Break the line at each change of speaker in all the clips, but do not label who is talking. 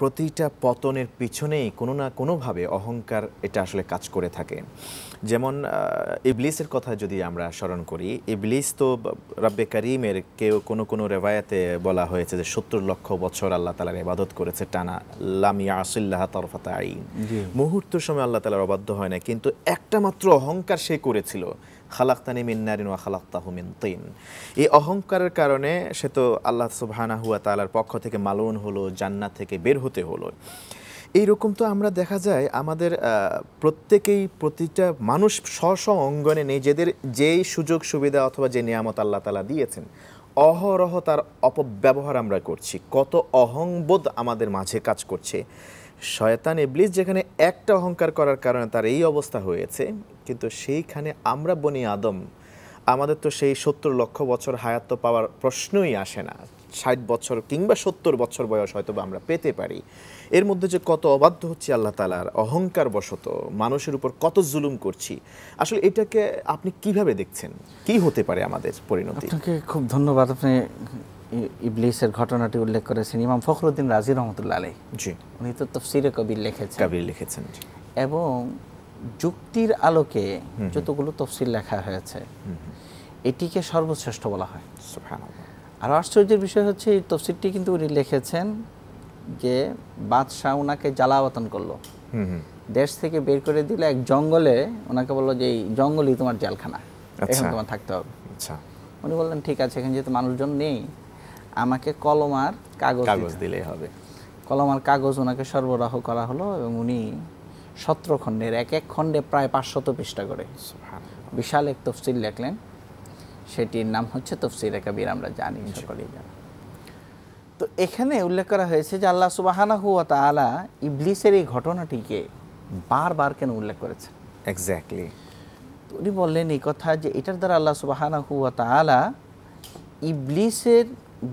প্রতিটা পতনের পিছনেই কোনো না কোনোভাবে অহংকার এটা আসলে কাজ করে থাকে যেমন ইবলিসের কথা যদি আমরা স্মরণ করি ইবলিস তো রাব্বে কারিমের কেউ কোনো কোনো রেবায়াতে বলা হয়েছে যে সত্তর লক্ষ বছর আল্লাহ তালার ইবাদত করেছে টানা লামিয়া আসিল্লাহ তরফাত আইন মুহূর্তের সময় আল্লাহ তালার অবাধ্য হয় না কিন্তু একটা মাত্র অহংকার সে করেছিল খালাক্তানি মিন্নারিন ওয়া খালাক্তাহু মিন তিন এই অহংকারের কারণে সে তো আল্লাহ সুবহানা হুয়া তালার পক্ষ থেকে মালুন হলো জান্নাত থেকে বের হতে হলো এইরকম তো আমরা দেখা যায় আমাদের প্রত্যেকেই প্রতিটা মানুষ স্ব স্ব অঙ্গনে নিজেদের যেই সুযোগ সুবিধা অথবা যে নিয়ামত আল্লাহ তালা দিয়েছেন অহরহ তার অপব্যবহার আমরা করছি কত অহংবোধ আমাদের মাঝে কাজ করছে শয়তান ইবলিস যেখানে একটা অহংকার করার কারণে তার এই অবস্থা হয়েছে কিন্তু সেইখানে আমরা বনি আদম আমাদের তো সেই সত্তর লক্ষ বছর হায়াত তো পাওয়ার প্রশ্নই আসে না ষাট বছর কিংবা সত্তর বছর বয়স হয়তো বা আমরা পেতে পারি এর মধ্যে যে কত অবাধ্য হচ্ছে আল্লাহ তালার অহংকার বশত মানুষের উপর কত জুলুম করছি আসলে এটাকে আপনি কিভাবে দেখছেন কি হতে পারে আমাদের পরিণতি খুব
ধন্যবাদ আপনি ইবলিসের ঘটনাটি উল্লেখ করেছেন ইমাম ফখরুদ্দিন রাজি রহমতুল্লা আলাই জি উনি তো তফসিরে কবির লিখেছেন কবির লিখেছেন এবং যুক্তির আলোকে যতগুলো তফসিল লেখা হয়েছে এটিকে সর্বশ্রেষ্ঠ বলা হয় আর আশ্চর্যের বিষয় হচ্ছে এই তফসিলটি কিন্তু উনি লিখেছেন যে বাদশাহ ওনাকে জ্বালাবতন করলো দেশ থেকে বের করে দিলে এক জঙ্গলে ওনাকে বললো যে এই জঙ্গলই তোমার জেলখানা এখানে আচ্ছা। তোমার থাকতে হবে আচ্ছা উনি বললেন ঠিক আছে এখানে যেহেতু মানুষজন নেই আমাকে কলম আর কাগজ কাগজ দিলেই হবে কলম আর কাগজ ওনাকে সরবরাহ করা হলো এবং উনি সত্র খণ্ডের এক এক খণ্ডে প্রায় পাঁচশত পৃষ্ঠা করে বিশাল এক তফসিল লেখলেন সেটির নাম হচ্ছে তফসিল একাবির আমরা জানি সকলেই জানি তো এখানে উল্লেখ করা হয়েছে যে আল্লাহ সুবাহানা হুয়া তালা ইবলিসের এই ঘটনাটিকে বারবার কেন উল্লেখ করেছেন এক্স্যাক্টলি উনি বললেন এই কথা যে এটার দ্বারা আল্লাহ সুবাহানা হুয়া তালা ইবলিসের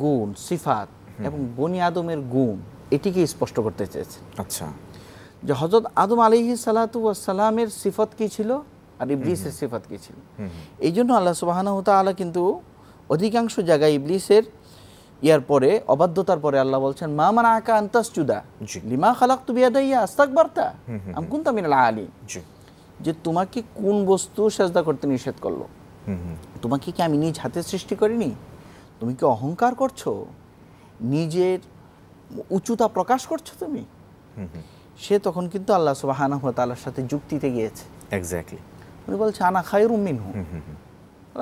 গুণ সিফাত এবং বনি আদমের গুণ এটিকে স্পষ্ট করতে চেয়েছেন আচ্ছা যে হজরত আদম আলিহি সালাতামের সিফত কি ছিল আর ইবলিসের সিফাত কি ছিল এই জন্য আল্লাহ আলা কিন্তু অধিকাংশ জায়গায় ইবলিসের ইয়ার পরে অবাধ্যতার পরে আল্লাহ বলছেন মা মানা আকা চুদা লিমা খালাক তু বিয়াদাইয়া আস্তাক বার্তা আমকুন তামিন আলী যে তোমাকে কোন বস্তু সাজদা করতে নিষেধ করলো তোমাকে কি আমি নিজ হাতে সৃষ্টি করিনি তুমি কি অহংকার করছো নিজের উচ্চতা প্রকাশ করছো তুমি সে তখন কিন্তু আল্লাহ সুবাহানা তালার সাথে যুক্তিতে গিয়েছে উনি বলছে আনা খায় রুমিন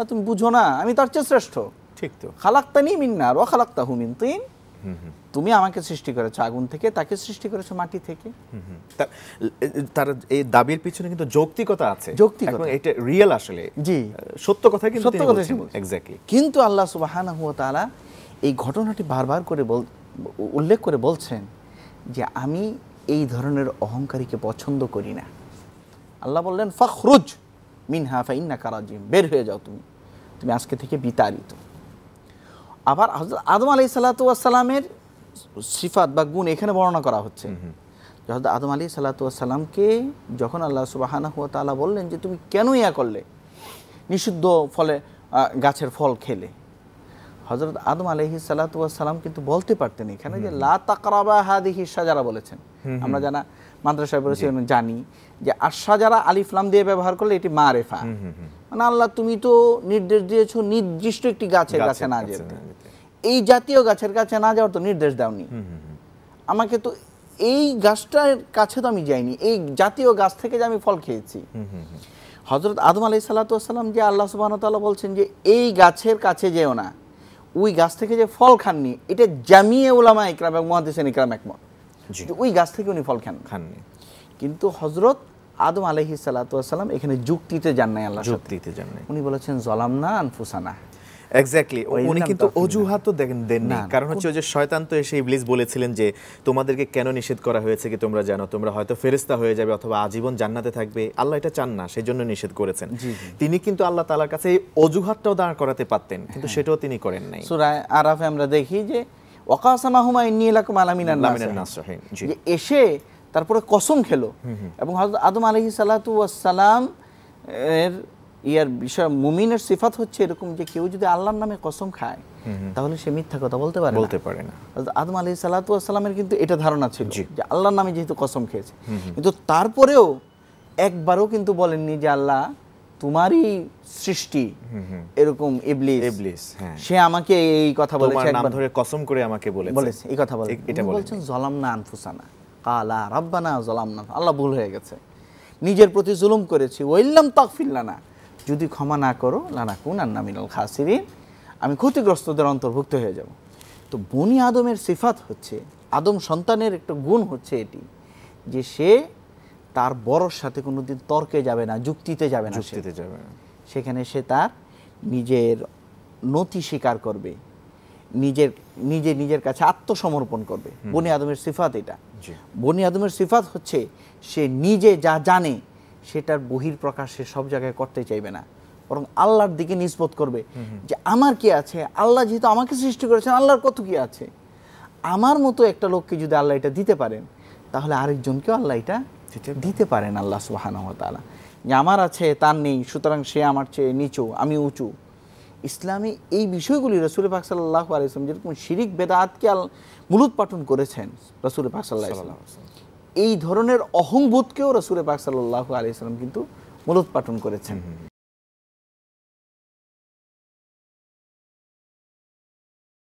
তুমি বুঝো না আমি তার চেয়ে শ্রেষ্ঠ ঠিক তো খালাক্তা নি মিন্নার ও খালাক্তা হুমিন তিন তুমি আমাকে সৃষ্টি করেছো আগুন থেকে তাকে সৃষ্টি করেছো মাটি থেকে
তার এই দাবির পিছনে কিন্তু যৌক্তিকতা আছে যৌক্তিকতা এটা রিয়েল আসলে জি সত্য কথা কিন্তু সত্য কথা এক্স্যাক্টলি
কিন্তু আল্লাহ সুবহানাহু ওয়া তাআলা এই ঘটনাটি বারবার করে বল উল্লেখ করে বলছেন যে আমি এই ধরনের অহংকারীকে পছন্দ করি না আল্লাহ বললেন ফখরুজ মিনহা ফাইন্না কারাজিম বের হয়ে যাও তুমি তুমি আজকে থেকে বিতাড়িত আবার হজরত আদম আলি সালাতামের সিফাত বা গুণ এখানে বর্ণনা করা হচ্ছে আদম আলি সালাতামকে যখন আল্লাহ সুবাহানা হুয়া তালা বললেন যে তুমি কেন ইয়া করলে নিষিদ্ধ ফলে গাছের ফল খেলে হজরত আদম আলহি সালাতাম কিন্তু বলতে পারতেন এখানে যে লা তাকরাবা সাজারা বলেছেন আমরা জানা মাদ্রাসায় বলেছি জানি যে সাজারা আলিফলাম দিয়ে ব্যবহার করলে এটি মা রেফা মানে আল্লাহ তুমি তো নির্দেশ দিয়েছো নির্দিষ্ট একটি গাছে গাছে না যেতে হ্যাঁ। এই জাতীয় গাছের কাছে না যাওয়ার তো নির্দেশ দাওনি আমাকে তো এই গাছটার কাছে তো আমি যাইনি এই জাতীয় গাছ থেকে যে আমি ফল খেয়েছি হজরত আদম আলি সাল্লাতাম যে আল্লাহ সুবাহতাল্লাহ বলছেন যে এই গাছের কাছে যেও না ওই গাছ থেকে যে ফল খাননি এটা জামিয়ে ওলামা ইকরাম এবং মহাদিসেন ইকরাম একমত ওই গাছ থেকে উনি ফল খান খাননি কিন্তু হজরত আদম আলহি সাল্লাম এখানে যুক্তিতে যান নাই আল্লাহ যুক্তিতে যান
উনি বলেছেন জলাম না আনফুসানা এক্স্যাক্টলি উনি কিন্তু অজুহাতও দেন না কারণ হচ্ছে ওই যে শয়তান তো এসে ইবলিস বলেছিলেন যে তোমাদেরকে কেন নিষেধ করা হয়েছে কি তোমরা জানো তোমরা হয়তো ফেরেস্তা হয়ে যাবে অথবা আজীবন জান্নাতে থাকবে আল্লাহ এটা চান না সেই জন্য নিষেধ করেছেন তিনি কিন্তু আল্লাহ তালার কাছে এই অজুহাতটাও দাঁড় করাতে পারতেন কিন্তু হ্যাঁ। সেটাও তিনি করেন নাই সুরায় আরাফে আমরা দেখি যে ওকাসামাহুমা ইন্নি এলাকুম আলামিনান নাসরাহিন
যে এসে তারপরে কসম খেলো এবং হযরত আদম আলাইহিস সালাতু ওয়াস সালাম এর ইয়ার বিষয় মুমিনের সিফাত হচ্ছে এরকম যে কেউ যদি আল্লাহর নামে কসম খায় তাহলে সে মিথ্যা কথা বলতে পারে বলতে পারে না আদম আলী সালাতামের কিন্তু এটা ধারণা ছিল যে আল্লাহর নামে যেহেতু কসম খেয়েছে কিন্তু তারপরেও একবারও কিন্তু বলেননি যে আল্লাহ তোমারই সৃষ্টি এরকম ইবলিস ইবলিস হ্যাঁ। সে আমাকে এই কথা বলেছে নাম ধরে কসম করে আমাকে বলেছে বলেছে এই কথা বলেছে এটা বলছেন জলামনা আনফুসানা কালা রাব্বানা না আল্লাহ ভুল হয়ে গেছে নিজের প্রতি জুলুম করেছি ওইল্লাম তাকফিল্লানা যদি ক্ষমা না করো লানাকুন আন্না মিনাল খাসিরিন আমি ক্ষতিগ্রস্তদের অন্তর্ভুক্ত হয়ে যাব তো বনি আদমের সিফাত হচ্ছে আদম সন্তানের একটা গুণ হচ্ছে এটি যে সে তার বড়র সাথে কোনো দিন তর্কে যাবে না যুক্তিতে যাবে না যুক্তিতে যাবে সেখানে সে তার নিজের নথি স্বীকার করবে নিজের নিজে নিজের কাছে আত্মসমর্পণ করবে বনি আদমের সিফাত এটা বনি আদমের সিফাত হচ্ছে সে নিজে যা জানে সেটার বহির প্রকাশে সব জায়গায় করতে চাইবে না বরং আল্লাহর দিকে নিষ্পত করবে যে আমার কি আছে আল্লাহ যেহেতু আমাকে সৃষ্টি করেছেন আল্লাহর কত কি আছে আমার মতো একটা লোককে যদি আল্লাহ এটা দিতে পারেন তাহলে আরেকজনকেও আল্লাহ এটা দিতে পারেন আল্লাহ সুবাহানহতালা যে আমার আছে তার নেই সুতরাং সে আমার চেয়ে নিচু আমি উঁচু ইসলামে এই বিষয়গুলি রসুল পাকসাল্লাহ আলাইসলাম যেরকম শিরিক বেদাতকে আল মূলোৎপাটন করেছেন রসুল পাকসাল্লাহ এই ধরনের অহংবোধকেও রসুরে পাক সাল্লাহ আলিয়া সাল্লাম কিন্তু মূলত
পাঠন করেছেন